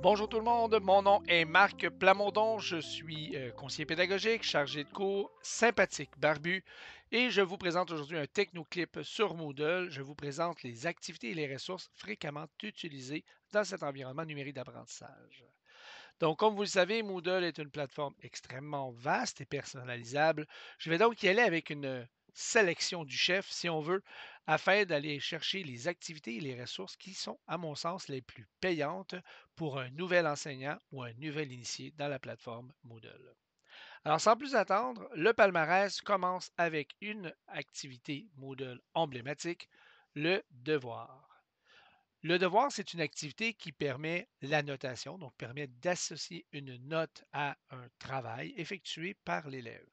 Bonjour tout le monde, mon nom est Marc Plamondon, je suis euh, conseiller pédagogique, chargé de cours, sympathique, barbu, et je vous présente aujourd'hui un technoclip sur Moodle. Je vous présente les activités et les ressources fréquemment utilisées dans cet environnement numérique d'apprentissage. Donc, comme vous le savez, Moodle est une plateforme extrêmement vaste et personnalisable. Je vais donc y aller avec une sélection du chef, si on veut, afin d'aller chercher les activités et les ressources qui sont, à mon sens, les plus payantes pour un nouvel enseignant ou un nouvel initié dans la plateforme Moodle. Alors, sans plus attendre, le palmarès commence avec une activité Moodle emblématique, le devoir. Le devoir, c'est une activité qui permet la notation, donc permet d'associer une note à un travail effectué par l'élève.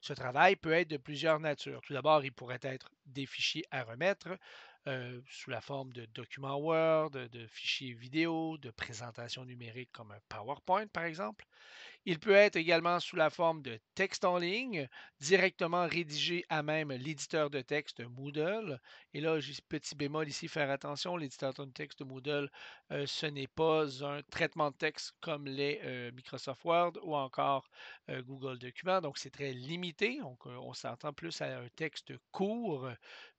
Ce travail peut être de plusieurs natures. Tout d'abord, il pourrait être des fichiers à remettre, euh, sous la forme de documents Word, de fichiers vidéo, de présentations numériques comme un PowerPoint par exemple. Il peut être également sous la forme de texte en ligne, directement rédigé à même l'éditeur de texte Moodle. Et là, petit bémol ici, faire attention, l'éditeur de texte Moodle, euh, ce n'est pas un traitement de texte comme les euh, Microsoft Word ou encore Google Documents, donc c'est très limité. Donc, on s'entend plus à un texte court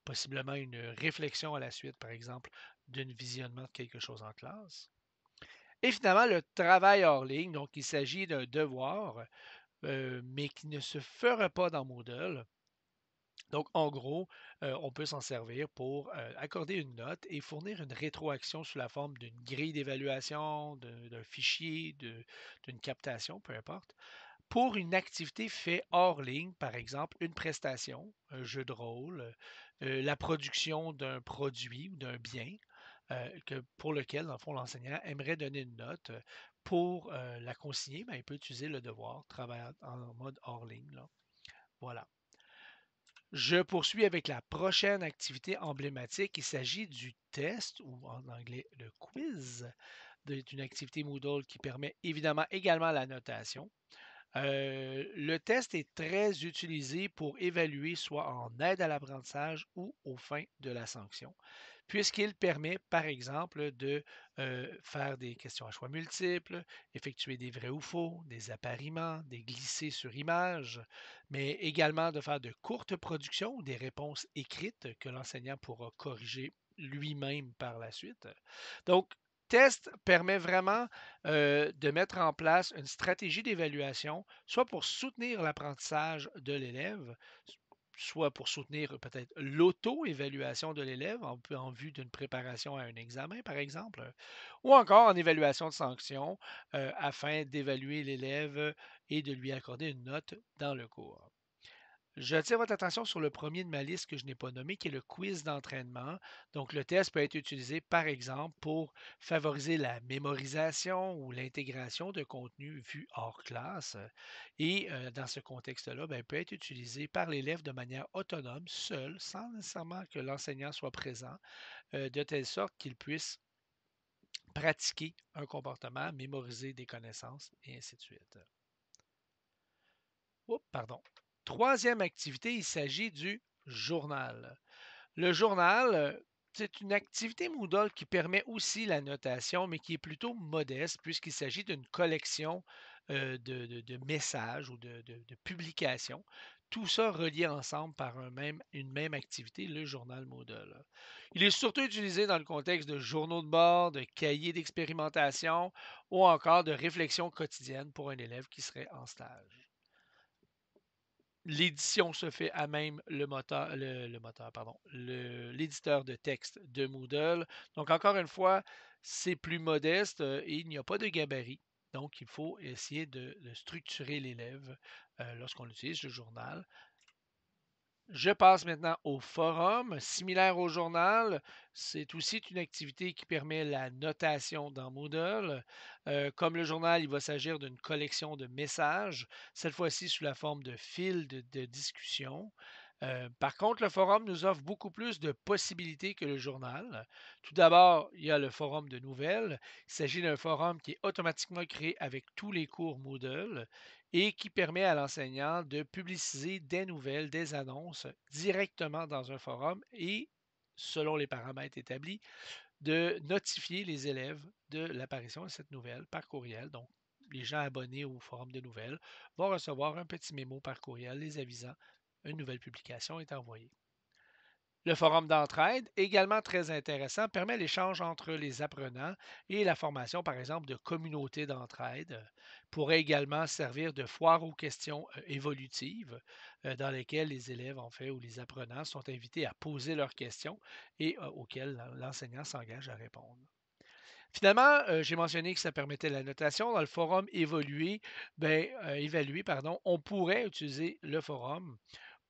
possiblement une réflexion à la suite, par exemple, d'un visionnement de quelque chose en classe. Et finalement, le travail hors ligne, donc il s'agit d'un devoir, euh, mais qui ne se fera pas dans Moodle. Donc, en gros, euh, on peut s'en servir pour euh, accorder une note et fournir une rétroaction sous la forme d'une grille d'évaluation, d'un fichier, d'une captation, peu importe, pour une activité faite hors ligne, par exemple une prestation, un jeu de rôle, euh, la production d'un produit ou d'un bien, euh, que, pour lequel, dans le fond, l'enseignant aimerait donner une note. Euh, pour la consigner, ben, il peut utiliser le devoir, travailler en mode hors ligne. Voilà. Je poursuis avec la prochaine activité emblématique. Il s'agit du test, ou en anglais le quiz, d'une activité Moodle qui permet évidemment également la notation. Euh, le test est très utilisé pour évaluer soit en aide à l'apprentissage ou aux fins de la sanction, puisqu'il permet, par exemple, de euh, faire des questions à choix multiples, effectuer des vrais ou faux, des appariements, des glissés sur images, mais également de faire de courtes productions, des réponses écrites que l'enseignant pourra corriger lui-même par la suite. Donc, test permet vraiment de mettre en place une stratégie d'évaluation, soit pour soutenir l'apprentissage de l'élève, soit pour soutenir peut-être l'auto-évaluation de l'élève en, vue d'une préparation à un examen, par exemple, ou encore en évaluation de sanctions afin d'évaluer l'élève et de lui accorder une note dans le cours. Je J'attire votre attention sur le premier de ma liste que je n'ai pas nommé, qui est le quiz d'entraînement. Donc, le test peut être utilisé, par exemple, pour favoriser la mémorisation ou l'intégration de contenus vu hors classe. Et euh, dans ce contexte-là, ben, il peut être utilisé par l'élève de manière autonome, seul, sans nécessairement que l'enseignant soit présent, euh, de telle sorte qu'il puisse pratiquer un comportement, mémoriser des connaissances, et ainsi de suite. Oups, pardon. Troisième activité, il s'agit du journal. Le journal, euh, c'est une activité Moodle qui permet aussi la notation, mais qui est plutôt modeste puisqu'il s'agit d'une collection euh, de, messages ou de, publications. Tout ça relié ensemble par une même activité, le journal Moodle. Il est surtout utilisé dans le contexte de journaux de bord, de cahiers d'expérimentation ou encore de réflexion quotidienne pour un élève qui serait en stage l'édition se fait à même le moteur, le, moteur, pardon, l'éditeur de texte de Moodle. Donc, encore une fois, c'est plus modeste euh, et il n'y a pas de gabarit. Donc, il faut essayer de, structurer l'élève euh, lorsqu'on utilise le journal. Je passe maintenant au forum. Similaire au journal, c'est aussi une activité qui permet la notation dans Moodle. Euh, comme le journal, il va s'agir d'une collection de messages, cette fois-ci sous la forme de fils de discussion. Euh, par contre, le forum nous offre beaucoup plus de possibilités que le journal. Tout d'abord, il y a le forum de nouvelles. Il s'agit d'un forum qui est automatiquement créé avec tous les cours Moodle et qui permet à l'enseignant de publiciser des nouvelles, des annonces directement dans un forum et, selon les paramètres établis, de notifier les élèves de l'apparition de cette nouvelle par courriel. Donc, les gens abonnés au forum de nouvelles vont recevoir un petit mémo par courriel les avisant une nouvelle publication est envoyée. Le forum d'entraide, également très intéressant, permet l'échange entre les apprenants et la formation, par exemple, de communautés d'entraide. Euh, pourrait également servir de foire aux questions euh, évolutives euh, dans lesquelles les élèves, en fait, ou les apprenants sont invités à poser leurs questions et auxquelles l'enseignant s'engage à répondre. Finalement, j'ai mentionné que ça permettait la notation. Dans le forum évolué, ben, évalué, pardon, on pourrait utiliser le forum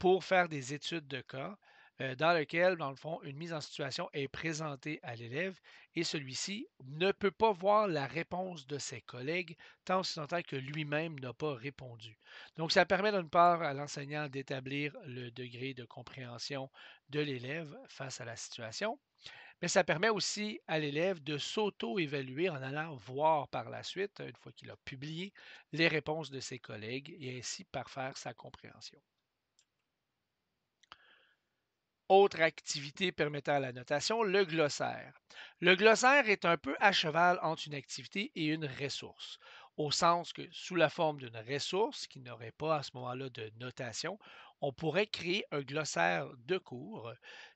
pour faire des études de cas euh, dans lequel, dans le fond, une mise en situation est présentée à l'élève et celui-ci ne peut pas voir la réponse de ses collègues tant temps longtemps que lui-même n'a pas répondu. Donc, ça permet d'une part à l'enseignant d'établir le degré de compréhension de l'élève face à la situation, mais ça permet aussi à l'élève de s'auto-évaluer en allant voir par la suite, une fois qu'il a publié, les réponses de ses collègues et ainsi parfaire sa compréhension. Autre activité permettant la notation, le glossaire. Le glossaire est un peu à cheval entre une activité et une ressource, au sens que sous la forme d'une ressource, qui n'aurait pas à ce moment-là de notation, on pourrait créer un glossaire de cours,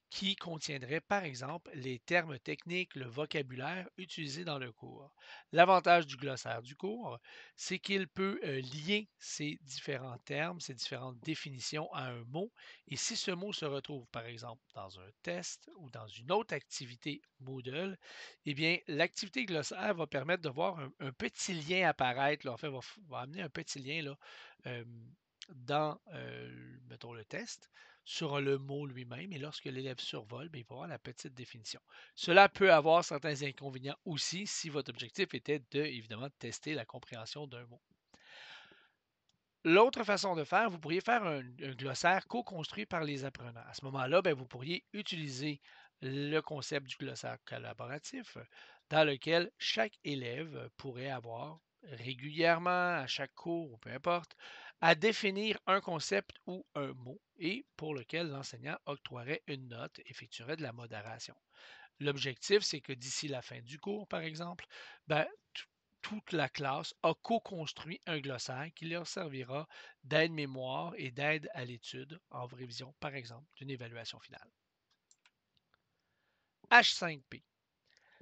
qui contiendrait par exemple les termes techniques, le vocabulaire utilisé dans le cours. L'avantage du glossaire du cours, c'est qu'il peut euh, lier ces différents termes, ces différentes définitions à un mot, et si ce mot se retrouve par exemple dans un test ou dans une autre activité Moodle, eh bien l'activité glossaire va permettre de voir un, petit lien apparaître, là, fait, va, amener un petit lien là, euh, dans, euh, mettons, le test, sur le mot lui-même et lorsque l'élève survole, ben, il va avoir la petite définition. Cela peut avoir certains inconvénients aussi si votre objectif était de, évidemment, tester la compréhension d'un mot. L'autre façon de faire, vous pourriez faire un glossaire co-construit par les apprenants. À ce moment-là, ben, vous pourriez utiliser le concept du glossaire collaboratif dans lequel chaque élève pourrait avoir régulièrement, à chaque cours ou peu importe, à définir un concept ou un mot et pour lequel l'enseignant octroierait une note, effectuerait de la modération. L'objectif, c'est que d'ici la fin du cours, par exemple, ben, toute la classe a co-construit un glossaire qui leur servira d'aide-mémoire et d'aide à l'étude en révision, par exemple, d'une évaluation finale. H5P.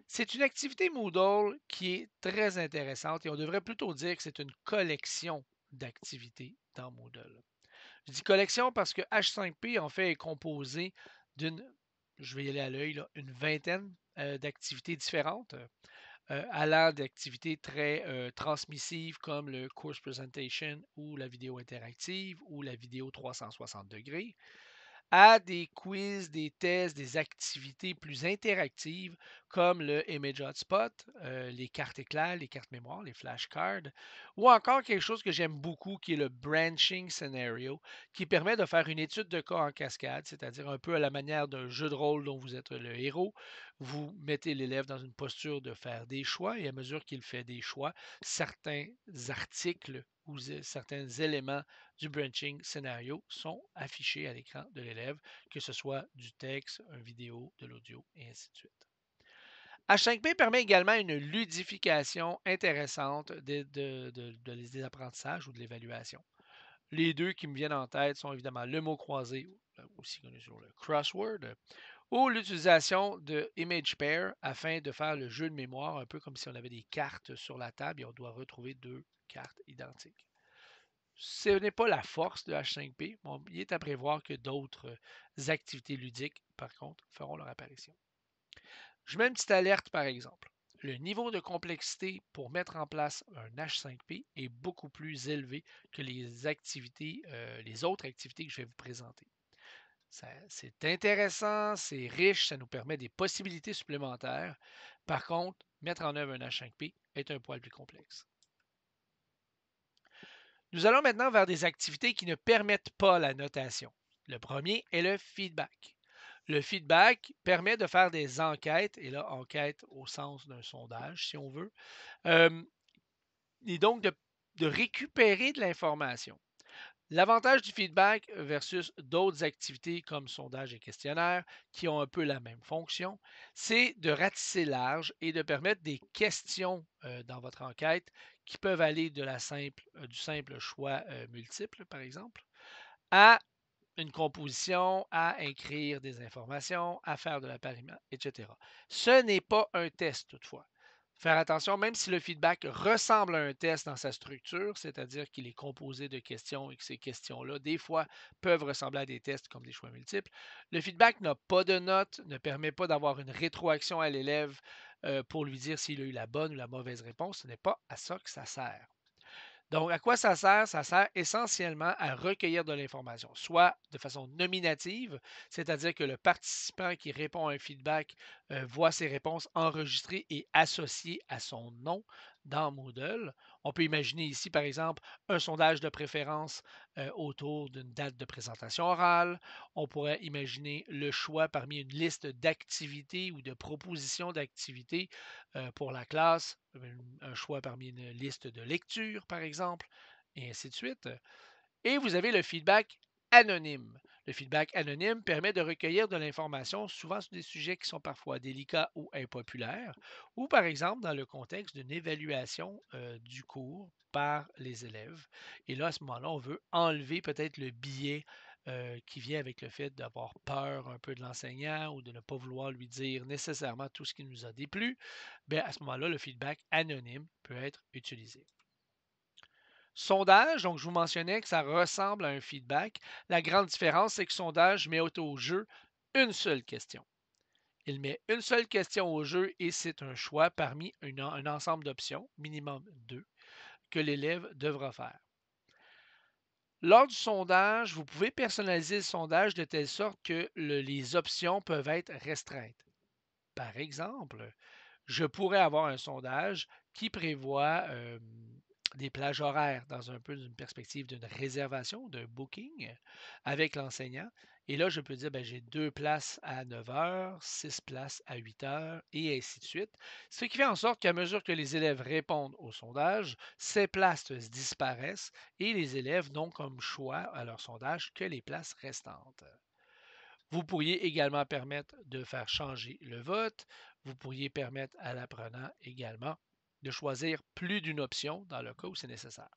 C'est une activité Moodle qui est très intéressante et on devrait plutôt dire que c'est une collection d'activités dans Moodle. Je dis collection parce que H5P, en fait, est composé d'une, je vais aller à l'œil, une vingtaine euh, d'activités différentes, à euh, allant d'activités très euh, transmissives comme le course presentation ou la vidéo interactive ou la vidéo 360 degrés, à des quiz, des tests, des activités plus interactives comme le Image Hotspot, euh, les cartes éclairs, les cartes mémoire, les flashcards, ou encore quelque chose que j'aime beaucoup qui est le Branching Scenario, qui permet de faire une étude de cas en cascade, c'est-à-dire un peu à la manière d'un jeu de rôle dont vous êtes le héros. Vous mettez l'élève dans une posture de faire des choix et à mesure qu'il fait des choix, certains articles où certains éléments du branching scénario sont affichés à l'écran de l'élève, que ce soit du texte, une vidéo, de l'audio, et ainsi de suite. H5P permet également une ludification intéressante de, de, de, des apprentissages ou de l'évaluation. Les deux qui me viennent en tête sont évidemment le mot croisé, aussi connu sur le crossword, ou l'utilisation de image pair afin de faire le jeu de mémoire, un peu comme si on avait des cartes sur la table et on doit retrouver deux carte identique. Ce n'est pas la force de H5P, mais il est à prévoir que d'autres euh, activités ludiques, par contre, feront leur apparition. Je mets une petite alerte, par exemple. Le niveau de complexité pour mettre en place un H5P est beaucoup plus élevé que les activités, euh, les autres activités que je vais vous présenter. C'est intéressant, c'est riche, ça nous permet des possibilités supplémentaires. Par contre, mettre en œuvre un H5P est un poil plus complexe. Nous allons maintenant vers des activités qui ne permettent pas la notation. Le premier est le feedback. Le feedback permet de faire des enquêtes, et là, enquête au sens d'un sondage, si on veut, euh, et donc de, récupérer de l'information. L'avantage du feedback versus d'autres activités comme sondage et questionnaire, qui ont un peu la même fonction, c'est de ratisser large et de permettre des questions euh, dans votre enquête qui peuvent aller de la simple, euh, du simple choix euh, multiple, par exemple, à une composition, à écrire des informations, à faire de la etc. Ce n'est pas un test toutefois. Faire attention, même si le feedback ressemble à un test dans sa structure, c'est-à-dire qu'il est composé de questions et que ces questions-là, des fois, peuvent ressembler à des tests comme des choix multiples, le feedback n'a pas de notes, ne permet pas d'avoir une rétroaction à l'élève euh, pour lui dire s'il a eu la bonne ou la mauvaise réponse. Ce n'est pas à ça que ça sert. Donc, à quoi ça sert? Ça sert essentiellement à recueillir de l'information, soit de façon nominative, c'est-à-dire que le participant qui répond à un feedback euh, voit ses réponses enregistrées et associées à son nom dans Moodle. On peut imaginer ici, par exemple, un sondage de préférence euh, autour d'une date de présentation orale. On pourrait imaginer le choix parmi une liste d'activités ou de propositions d'activités euh, pour la classe, un choix parmi une liste de lecture, par exemple, et ainsi de suite. Et vous avez le feedback anonyme. Le feedback anonyme permet de recueillir de l'information souvent sur des sujets qui sont parfois délicats ou impopulaires, ou par exemple dans le contexte d'une évaluation euh, du cours par les élèves. Et là, à ce moment-là, on veut enlever peut-être le biais euh, qui vient avec le fait d'avoir peur un peu de l'enseignant ou de ne pas vouloir lui dire nécessairement tout ce qui nous a déplu, ben, à ce moment-là, le feedback anonyme peut être utilisé. Sondage, donc je vous mentionnais que ça ressemble à un feedback. La grande différence, c'est que sondage met au jeu une seule question. Il met une seule question au jeu et c'est un choix parmi un ensemble d'options, minimum deux, que l'élève devra faire. Lors du sondage, vous pouvez personnaliser le sondage de telle sorte que les options peuvent être restreintes. Par exemple, je pourrais avoir un sondage qui prévoit euh, des plages horaires dans un peu d'une perspective d'une réservation, d'un booking euh, avec l'enseignant. Et là, je peux dire, ben, j'ai deux places à 9 heures, six places à 8 heures, et ainsi de suite. Ce qui fait en sorte qu'à mesure que les élèves répondent au sondage, ces places disparaissent et les élèves n'ont comme choix à leur sondage que les places restantes. Vous pourriez également permettre de faire changer le vote. Vous pourriez permettre à l'apprenant également de choisir plus d'une option dans le cas où c'est nécessaire.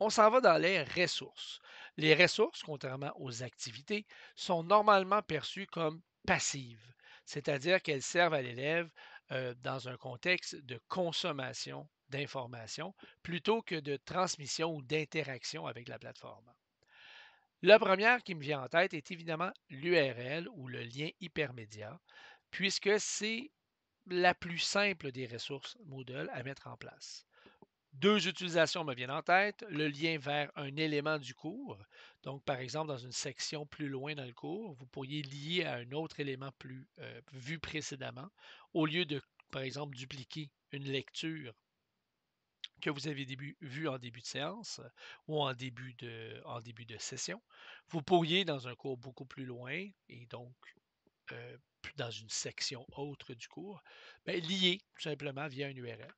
On s'en va dans les ressources. Les ressources, contrairement aux activités, sont normalement perçues comme passives, c'est-à-dire qu'elles servent à l'élève euh, dans un contexte de consommation d'informations plutôt que de transmission ou d'interaction avec la plateforme. La première qui me vient en tête est évidemment l'URL ou le lien hypermédia, puisque c'est la plus simple des ressources Moodle à mettre en place. Deux utilisations me viennent en tête, le lien vers un élément du cours. Donc, par exemple, dans une section plus loin dans le cours, vous pourriez lier à un autre élément plus euh, vu précédemment, au lieu de, par exemple, dupliquer une lecture que vous avez vue en début de séance ou en début de, en début de session. Vous pourriez, dans un cours beaucoup plus loin, et donc euh, dans une section autre du cours, mais lié tout simplement via une URL.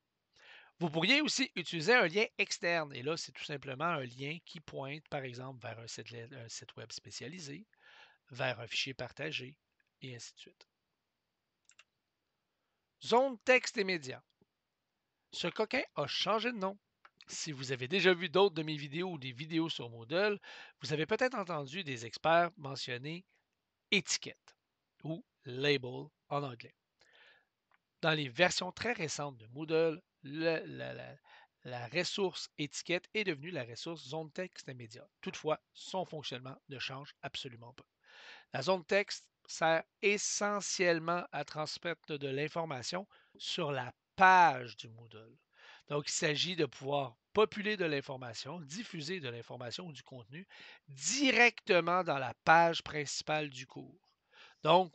Vous pourriez aussi utiliser un lien externe. Et là, c'est tout simplement un lien qui pointe, par exemple, vers un site, site web spécialisé, vers un fichier partagé, et ainsi de suite. Zone texte et médias. Ce coquin a changé de nom. Si vous avez déjà vu d'autres de mes vidéos ou des vidéos sur Moodle, vous avez peut-être entendu des experts mentionner étiquette ou label en anglais. Dans les versions très récentes de Moodle, la, ressource étiquette est devenue la ressource zone texte immédiate ». Toutefois, son fonctionnement ne change absolument pas. La zone texte sert essentiellement à transmettre de l'information sur la page du Moodle. Donc, il s'agit de pouvoir populer de l'information, diffuser de l'information ou du contenu directement dans la page principale du cours. Donc,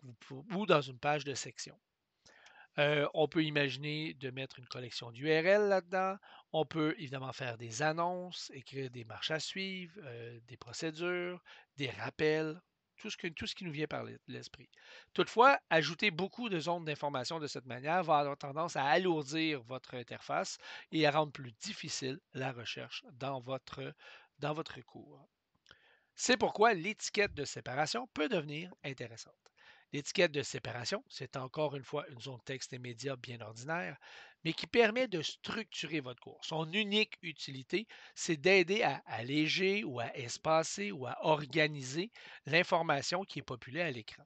ou dans une page de section. Euh, on peut imaginer de mettre une collection d'URL là-dedans. On peut évidemment faire des annonces, écrire des marches à suivre, euh, des procédures, des rappels, tout ce, tout ce qui nous vient par l'esprit. Toutefois, ajouter beaucoup de zones d'information de cette manière va avoir tendance à alourdir votre interface et à rendre plus difficile la recherche dans votre, dans votre cours. C'est pourquoi l'étiquette de séparation peut devenir intéressante. L'étiquette de séparation, c'est encore une fois une zone texte et média bien ordinaire, mais qui permet de structurer votre cours. Son unique utilité, c'est d'aider à alléger ou à espacer ou à organiser l'information qui est populée à l'écran.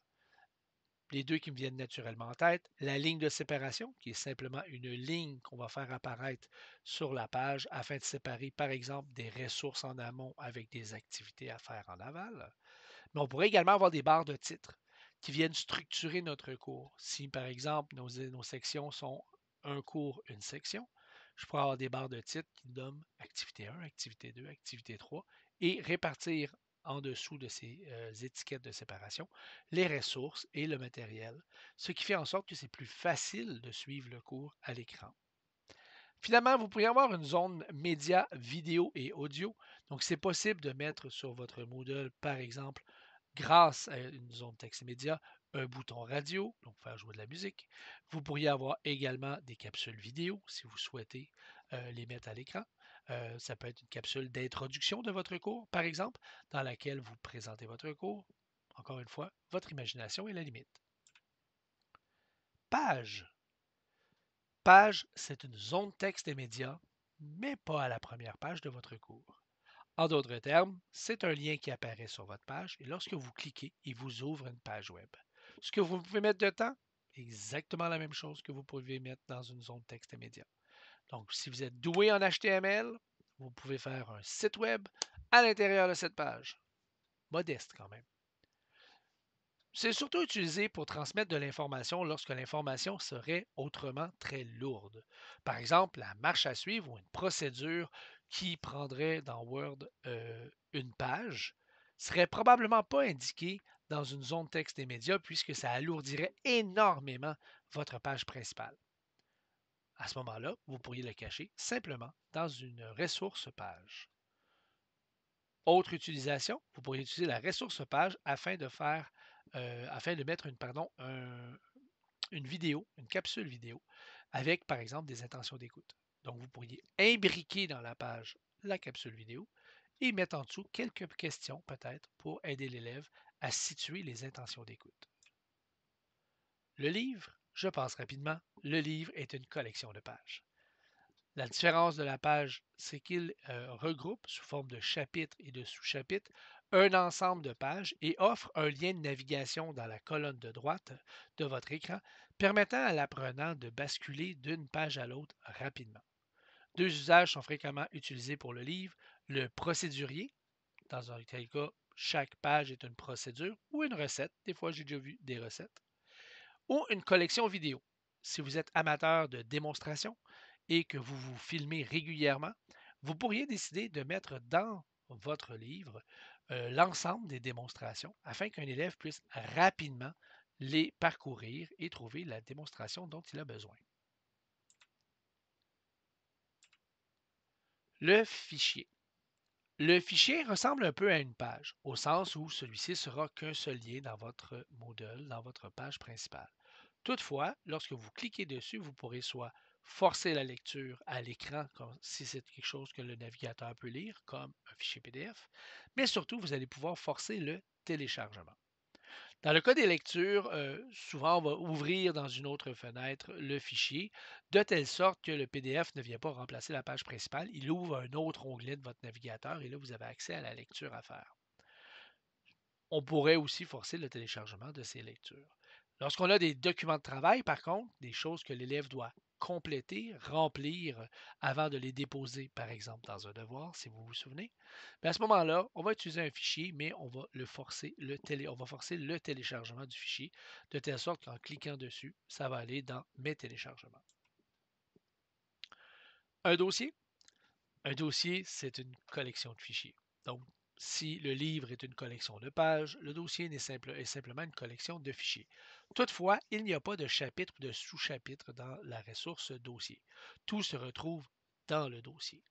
Les deux qui me viennent naturellement en tête, la ligne de séparation, qui est simplement une ligne qu'on va faire apparaître sur la page afin de séparer, par exemple, des ressources en amont avec des activités à faire en aval. Mais on pourrait également avoir des barres de titres qui viennent structurer notre cours. Si, par exemple, nos, sections sont un cours, une section, je pourrais avoir des barres de titres qui nomment activité 1, activité 2, activité 3 et répartir en dessous de ces euh, étiquettes de séparation les ressources et le matériel, ce qui fait en sorte que c'est plus facile de suivre le cours à l'écran. Finalement, vous pourriez avoir une zone média, vidéo et audio. Donc, c'est possible de mettre sur votre Moodle, par exemple, grâce à une zone texte média, un bouton radio, donc faire jouer de la musique. Vous pourriez avoir également des capsules vidéo si vous souhaitez euh, les mettre à l'écran. Euh, ça peut être une capsule d'introduction de votre cours, par exemple, dans laquelle vous présentez votre cours. Encore une fois, votre imagination est la limite. Page. Page, c'est une zone texte et médias, mais pas à la première page de votre cours. En d'autres termes, c'est un lien qui apparaît sur votre page et lorsque vous cliquez, il vous ouvre une page web. Ce que vous pouvez mettre de temps, exactement la même chose que vous pouvez mettre dans une zone texte immédiate. Donc, si vous êtes doué en HTML, vous pouvez faire un site web à l'intérieur de cette page. Modeste quand même. C'est surtout utilisé pour transmettre de l'information lorsque l'information serait autrement très lourde. Par exemple, la marche à suivre ou une procédure qui prendrait dans Word euh, une page serait probablement pas indiqué dans une zone texte des médias puisque ça alourdirait énormément votre page principale. À ce moment-là, vous pourriez le cacher simplement dans une ressource page. Autre utilisation, vous pourriez utiliser la ressource page afin de faire, euh, afin de mettre une, pardon, une vidéo, une capsule vidéo avec par exemple des intentions d'écoute. Donc, vous pourriez imbriquer dans la page la capsule vidéo et mettre en dessous quelques questions peut-être pour aider l'élève à situer les intentions d'écoute. Le livre, je pense rapidement, le livre est une collection de pages. La différence de la page, c'est qu'il euh, regroupe sous forme de chapitres et de sous-chapitres un ensemble de pages et offre un lien de navigation dans la colonne de droite de votre écran, permettant à l'apprenant de basculer d'une page à l'autre rapidement. Deux usages sont fréquemment utilisés pour le livre, le procédurier, dans un tel cas, chaque page est une procédure, ou une recette, des fois j'ai déjà vu des recettes, ou une collection vidéo. Si vous êtes amateur de démonstration et que vous vous filmez régulièrement, vous pourriez décider de mettre dans votre livre euh, l'ensemble des démonstrations afin qu'un élève puisse rapidement les parcourir et trouver la démonstration dont il a besoin. Le fichier. Le fichier ressemble un peu à une page, au sens où celui-ci sera qu'un seul lien dans votre modèle, dans votre page principale. Toutefois, lorsque vous cliquez dessus, vous pourrez soit forcer la lecture à l'écran si c'est quelque chose que le navigateur peut lire, comme un fichier PDF, mais surtout, vous allez pouvoir forcer le téléchargement. Dans le cas des lectures, euh, souvent on va ouvrir dans une autre fenêtre le fichier, de telle sorte que le PDF ne vient pas remplacer la page principale, il ouvre un autre onglet de votre navigateur et là vous avez accès à la lecture à faire. On pourrait aussi forcer le téléchargement de ces lectures. Lorsqu'on a des documents de travail, par contre, des choses que l'élève doit compléter, remplir avant de les déposer, par exemple, dans un devoir, si vous vous souvenez. Mais à ce moment-là, on va utiliser un fichier, mais on va le forcer, le on va forcer le téléchargement du fichier, de telle sorte qu'en cliquant dessus, ça va aller dans mes téléchargements. Un dossier. Un dossier, c'est une collection de fichiers. Donc, si le livre est une collection de pages, le dossier est, simplement une collection de fichiers. Toutefois, il n'y a pas de chapitre ou de sous-chapitre dans la ressource dossier. Tout se retrouve dans le dossier.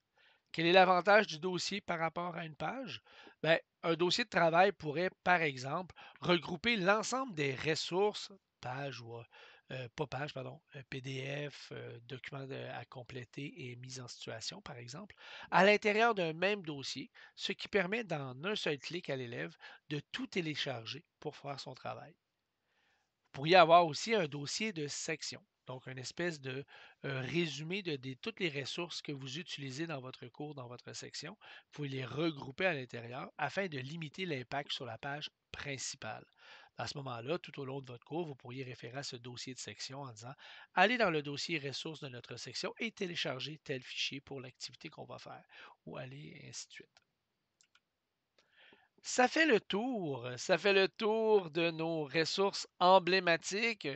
Quel est l'avantage du dossier par rapport à une page? Ben, un dossier de travail pourrait, par exemple, regrouper l'ensemble des ressources, pages ou euh, euh, pas page, pardon, euh, PDF, euh, document à compléter et mise en situation, par exemple, à l'intérieur d'un même dossier, ce qui permet dans un seul clic à l'élève de tout télécharger pour faire son travail. Vous pourriez avoir aussi un dossier de section, donc une espèce de résumé de, de, toutes les ressources que vous utilisez dans votre cours, dans votre section. Vous pouvez les regrouper à l'intérieur afin de limiter l'impact sur la page principale. À ce moment-là, tout au long de votre cours, vous pourriez référer à ce dossier de section en disant Allez dans le dossier ressources de notre section et téléchargez tel fichier pour l'activité qu'on va faire, ou allez, ainsi de suite. Ça fait le tour, ça fait le tour de nos ressources emblématiques.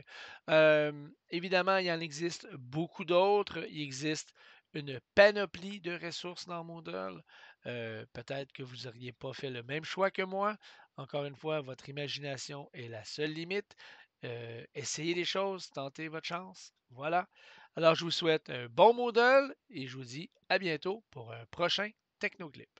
Euh, évidemment, il y en existe beaucoup d'autres. Il existe une panoplie de ressources dans Moodle. Euh, peut-être que vous n'auriez pas fait le même choix que moi. Encore une fois, votre imagination est la seule limite. Euh, essayez les choses, tentez votre chance. Voilà. Alors, je vous souhaite un bon modèle et je vous dis à bientôt pour un prochain Technoclip.